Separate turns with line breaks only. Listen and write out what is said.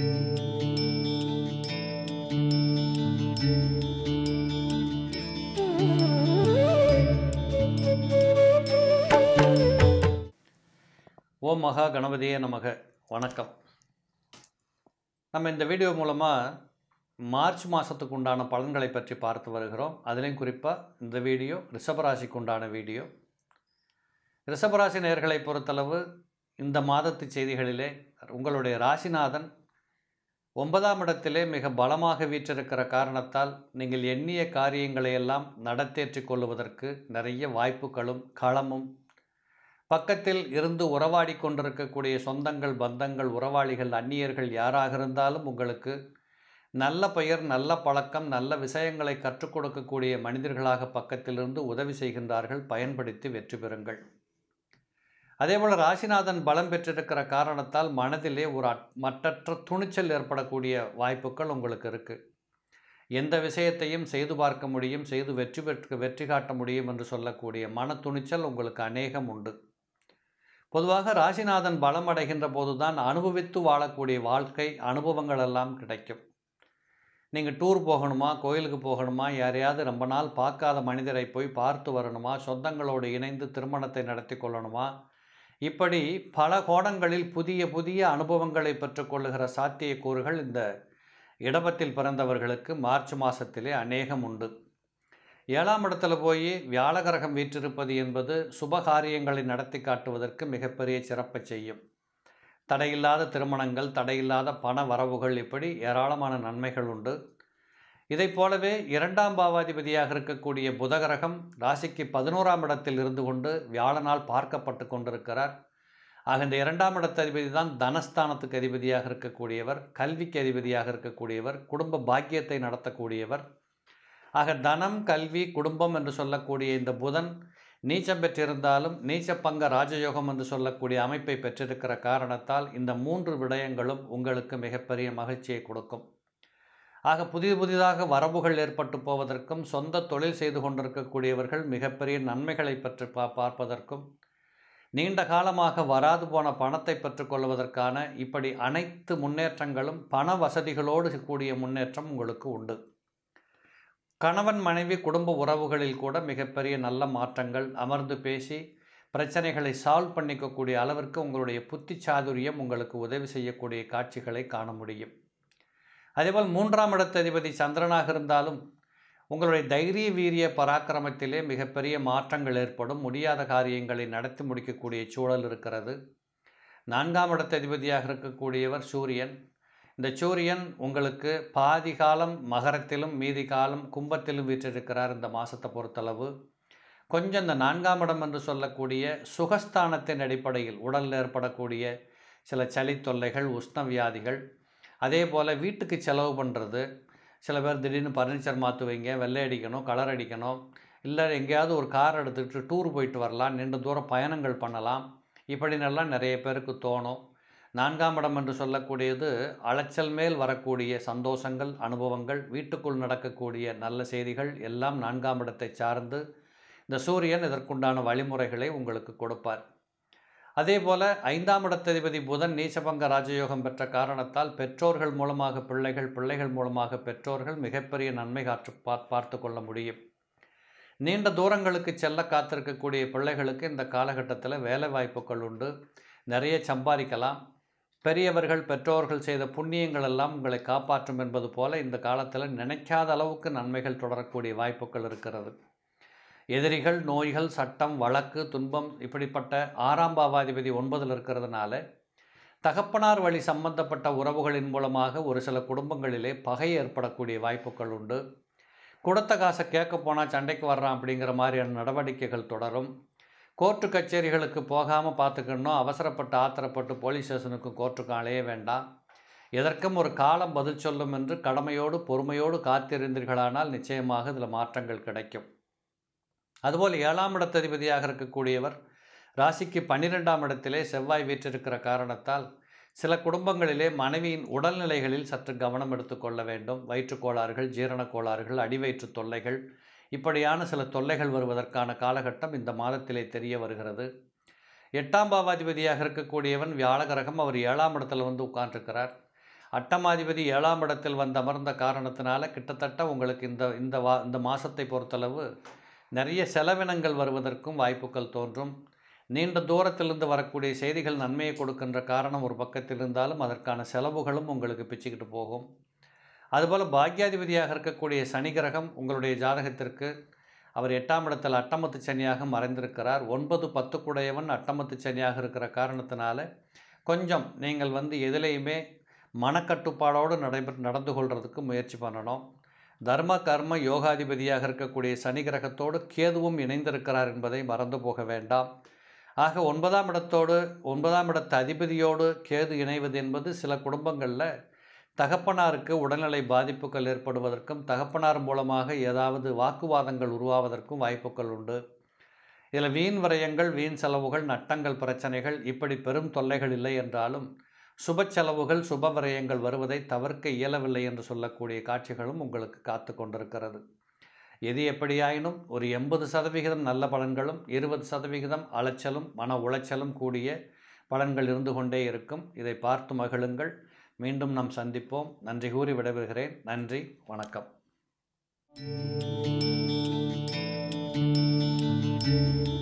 ஓம் மகா கணபதியே நமக வணக்கம் நம்ம இந்த வீடியோ மூலமாக மார்ச் மாதத்துக்கு உண்டான பலன்களை பற்றி பார்த்து வருகிறோம் அதிலையும் குறிப்பாக இந்த வீடியோ ரிஷபராசிக்கு உண்டான வீடியோ ரிஷபராசி நேர்களை பொறுத்தளவு இந்த மாதத்து செய்திகளிலே உங்களுடைய ராசிநாதன் ஒன்பதாம் இடத்திலே மிக பலமாக வீற்றிருக்கிற காரணத்தால் நீங்கள் எண்ணிய காரியங்களையெல்லாம் நடத்தேற்றி கொள்வதற்கு நிறைய வாய்ப்புகளும் களமும் பக்கத்தில் இருந்து உறவாடி கொண்டிருக்கக்கூடிய சொந்தங்கள் பந்தங்கள் உறவாளிகள் அந்நியர்கள் யாராக இருந்தாலும் உங்களுக்கு நல்ல பெயர் நல்ல பழக்கம் நல்ல விஷயங்களை கற்றுக் கொடுக்கக்கூடிய மனிதர்களாக பக்கத்திலிருந்து உதவி செய்கின்றார்கள் பயன்படுத்தி வெற்றி பெறுங்கள் அதே போல் ராசிநாதன் பலம் பெற்றிருக்கிற காரணத்தால் மனதிலே ஒரு மற்றற்ற துணிச்சல் ஏற்படக்கூடிய வாய்ப்புகள் உங்களுக்கு இருக்குது எந்த விஷயத்தையும் செய்து பார்க்க முடியும் செய்து வெற்றி பெற்று வெற்றி காட்ட முடியும் என்று சொல்லக்கூடிய மன துணிச்சல் உங்களுக்கு அநேகம் உண்டு பொதுவாக ராசிநாதன் பலம் அடைகின்ற போதுதான் அனுபவித்து வாழக்கூடிய வாழ்க்கை அனுபவங்கள் எல்லாம் கிடைக்கும் நீங்கள் டூர் போகணுமா கோயிலுக்கு போகணுமா யாரையாவது ரொம்ப நாள் பார்க்காத மனிதரை போய் பார்த்து வரணுமா சொந்தங்களோடு இணைந்து திருமணத்தை நடத்தி கொள்ளணுமா இப்படி பல கோடங்களில் புதிய புதிய அனுபவங்களை பெற்றுக்கொள்ளுகிற சாத்தியக்கூறுகள் இந்த இடபத்தில் பிறந்தவர்களுக்கு மார்ச் மாதத்திலே அநேகம் உண்டு ஏழாம் இடத்துல போய் வியாழகிரகம் வீற்றிருப்பது என்பது சுபகாரியங்களை நடத்தி காட்டுவதற்கு மிகப்பெரிய சிறப்பை செய்யும் தடையில்லாத திருமணங்கள் தடையில்லாத பண வரவுகள் இப்படி ஏராளமான நன்மைகள் உண்டு இதைப் போலவே இரண்டாம் பாவாதிபதியாக இருக்கக்கூடிய புதகரகம் ராசிக்கு பதினோராம் இடத்தில் இருந்து கொண்டு வியாழனால் பார்க்கப்பட்டு கொண்டிருக்கிறார் ஆக இந்த இரண்டாம் இடத்து அதிபதி தான் தனஸ்தானத்துக்கு அதிபதியாக இருக்கக்கூடியவர் கல்விக்கு அதிபதியாக இருக்கக்கூடியவர் குடும்ப பாக்கியத்தை நடத்தக்கூடியவர் ஆக தனம் கல்வி குடும்பம் என்று சொல்லக்கூடிய இந்த புதன் நீச்சம் பெற்றிருந்தாலும் நீச்சப்பங்க ராஜயோகம் என்று சொல்லக்கூடிய அமைப்பை பெற்றிருக்கிற காரணத்தால் இந்த மூன்று விடயங்களும் உங்களுக்கு மிகப்பெரிய மகிழ்ச்சியை கொடுக்கும் ஆக புதிய புதிதாக வரவுகள் ஏற்பட்டு போவதற்கும் சொந்த தொழில் செய்து கொண்டிருக்கக்கூடியவர்கள் மிகப்பெரிய நன்மைகளை பற்றி பா பார்ப்பதற்கும் நீண்ட காலமாக வராது போன பணத்தை பெற்றுக்கொள்வதற்கான இப்படி அனைத்து முன்னேற்றங்களும் பண வசதிகளோடு கூடிய முன்னேற்றம் உங்களுக்கு உண்டு கணவன் மனைவி குடும்ப உறவுகளில் கூட மிகப்பெரிய நல்ல மாற்றங்கள் அமர்ந்து பேசி பிரச்சனைகளை சால்வ் பண்ணிக்கக்கூடிய அளவிற்கு உங்களுடைய புத்தி சாதுரியம் உங்களுக்கு உதவி செய்யக்கூடிய காட்சிகளை காண முடியும் அதேபோல் மூன்றாம் இடத்ததிபதி அதிபதி சந்திரனாக இருந்தாலும் உங்களுடைய தைரிய வீரிய பராக்கிரமத்திலே மிகப்பெரிய மாற்றங்கள் ஏற்படும் முடியாத காரியங்களை நடத்தி முடிக்கக்கூடிய சூழல் இருக்கிறது நான்காம் இடத்ததிபதியாக அதிபதியாக இருக்கக்கூடியவர் சூரியன் இந்த சூரியன் உங்களுக்கு பாதி காலம் மகரத்திலும் மீதி காலம் கும்பத்திலும் வீற்றிருக்கிறார் இந்த மாதத்தை பொறுத்தளவு கொஞ்சம் இந்த நான்காம் இடம் என்று சொல்லக்கூடிய சுகஸ்தானத்தின் அடிப்படையில் உடலில் ஏற்படக்கூடிய சில சளி தொல்லைகள் உஷ்ண வியாதிகள் அதே போல் வீட்டுக்கு செலவு பண்ணுறது சில பேர் திடீர்னு பர்னிச்சர் மாற்றுவீங்க வெள்ளை அடிக்கணும் கலர் அடிக்கணும் இல்லை எங்கேயாவது ஒரு கார் எடுத்துக்கிட்டு டூர் போயிட்டு வரலாம் நீண்ட தூரம் பயணங்கள் பண்ணலாம் இப்படினெல்லாம் நிறைய பேருக்கு தோணும் நான்காம் இடம் என்று சொல்லக்கூடியது அலைச்சல் மேல் வரக்கூடிய சந்தோஷங்கள் அனுபவங்கள் வீட்டுக்குள் நடக்கக்கூடிய நல்ல செய்திகள் எல்லாம் நான்காம் இடத்தை சார்ந்து இந்த சூரியன் இதற்குண்டான வழிமுறைகளை உங்களுக்கு கொடுப்பார் அதே போல ஐந்தாம் இடத்ததிபதி புதன் நீசபங்க ராஜயோகம் பெற்ற காரணத்தால் பெற்றோர்கள் மூலமாக பிள்ளைகள் பிள்ளைகள் மூலமாக பெற்றோர்கள் மிகப்பெரிய நன்மை காற்று பார்த்து கொள்ள முடியும் நீண்ட தூரங்களுக்கு செல்ல காத்திருக்கக்கூடிய பிள்ளைகளுக்கு இந்த காலகட்டத்தில் வேலை வாய்ப்புகள் உண்டு நிறைய சம்பாதிக்கலாம் பெரியவர்கள் பெற்றோர்கள் செய்த புண்ணியங்கள் எல்லாம் உங்களை காப்பாற்றும் என்பது போல இந்த காலத்தில் நினைக்காத அளவுக்கு நன்மைகள் தொடரக்கூடிய வாய்ப்புகள் இருக்கிறது எதிரிகள் நோய்கள் சட்டம் வழக்கு துன்பம் இப்படிப்பட்ட ஆறாம் பாவாதிபதி ஒன்பதில் இருக்கிறதுனால தகப்பனார் வழி சம்பந்தப்பட்ட உறவுகளின் மூலமாக ஒரு சில குடும்பங்களிலே பகை ஏற்படக்கூடிய வாய்ப்புகள் உண்டு கொடுத்த காசை கேட்க போனால் சண்டைக்கு வர்றான் அப்படிங்கிற மாதிரியான நடவடிக்கைகள் தொடரும் கோர்ட்டு கச்சேரிகளுக்கு போகாமல் பார்த்துக்கணும் அவசரப்பட்டு ஆத்திரப்பட்டு போலீஸ் ஸ்டேஷனுக்கும் கோர்ட்டுக்கும் அலைய வேண்டாம் எதற்கும் ஒரு காலம் பதில் சொல்லும் என்று கடமையோடு பொறுமையோடு காத்திருந்தீர்களானால் நிச்சயமாக இதில் மாற்றங்கள் கிடைக்கும் அதுபோல் ஏழாம் இடத்ததிபதியாக இருக்கக்கூடியவர் ராசிக்கு பன்னிரெண்டாம் இடத்திலே செவ்வாய் வீற்றிருக்கிற காரணத்தால் சில குடும்பங்களிலே மனைவியின் உடல்நிலைகளில் சற்று கவனம் எடுத்துக்கொள்ள வேண்டும் வயிற்றுக்கோளாறுகள் ஜீரண கோளாறுகள் அடிவயிற்று தொல்லைகள் இப்படியான சில தொல்லைகள் வருவதற்கான காலகட்டம் இந்த மாதத்திலே தெரிய வருகிறது எட்டாம் பாவாதிபதியாக இருக்கக்கூடியவன் வியாழகரகம் அவர் ஏழாம் இடத்தில் வந்து உட்கார்ந்துருக்கிறார் அட்டமாதிபதி ஏழாம் இடத்தில் வந்து அமர்ந்த காரணத்தினால கிட்டத்தட்ட உங்களுக்கு இந்த இந்த வா இந்த மாதத்தை பொறுத்தளவு நிறைய செலவினங்கள் வருவதற்கும் வாய்ப்புகள் தோன்றும் நீண்ட தூரத்திலிருந்து வரக்கூடிய செய்திகள் நன்மையை கொடுக்கின்ற காரணம் ஒரு பக்கத்தில் இருந்தாலும் அதற்கான செலவுகளும் உங்களுக்கு பிச்சுக்கிட்டு போகும் அதுபோல் பாக்யாதிபதியாக இருக்கக்கூடிய சனி கிரகம் உங்களுடைய ஜாதகத்திற்கு அவர் எட்டாம் இடத்தில் அட்டமத்து சனியாக மறைந்திருக்கிறார் ஒன்பது பத்து குடையவன் அட்டமத்து சனியாக இருக்கிற காரணத்தினால கொஞ்சம் நீங்கள் வந்து எதிலையுமே மனக்கட்டுப்பாடோடு நடைபெற்று நடந்து கொள்கிறதுக்கு முயற்சி பண்ணணும் தர்ம கர்ம யோகாதிபதியாக இருக்கக்கூடிய சனி கிரகத்தோடு கேதுவும் இணைந்திருக்கிறார் என்பதை மறந்து போக வேண்டாம் ஆக ஒன்பதாம் இடத்தோடு ஒன்பதாம் இடத்து அதிபதியோடு கேது இணைவது என்பது சில குடும்பங்களில் தகப்பனாருக்கு உடல்நிலை பாதிப்புகள் ஏற்படுவதற்கும் தகப்பனார் மூலமாக ஏதாவது வாக்குவாதங்கள் உருவாவதற்கும் வாய்ப்புகள் உண்டு இதில் வீண் விரயங்கள் வீண் செலவுகள் நட்டங்கள் பிரச்சனைகள் இப்படி பெரும் தொல்லைகள் இல்லை என்றாலும் சுப செலவுகள் சுப விரயங்கள் வருவதை தவிர்க்க இயலவில்லை என்று சொல்லக்கூடிய காட்சிகளும் உங்களுக்கு காத்து கொண்டிருக்கிறது எது எப்படியாயினும் ஒரு எண்பது சதவிகிதம் நல்ல பலன்களும் இருபது சதவிகிதம் அலைச்சலும் மன உளைச்சலும் கூடிய பலன்கள் இருந்து கொண்டே இருக்கும் இதை பார்த்து மகிழுங்கள் மீண்டும் நாம் சந்திப்போம் நன்றி கூறி விடைபெறுகிறேன் நன்றி வணக்கம்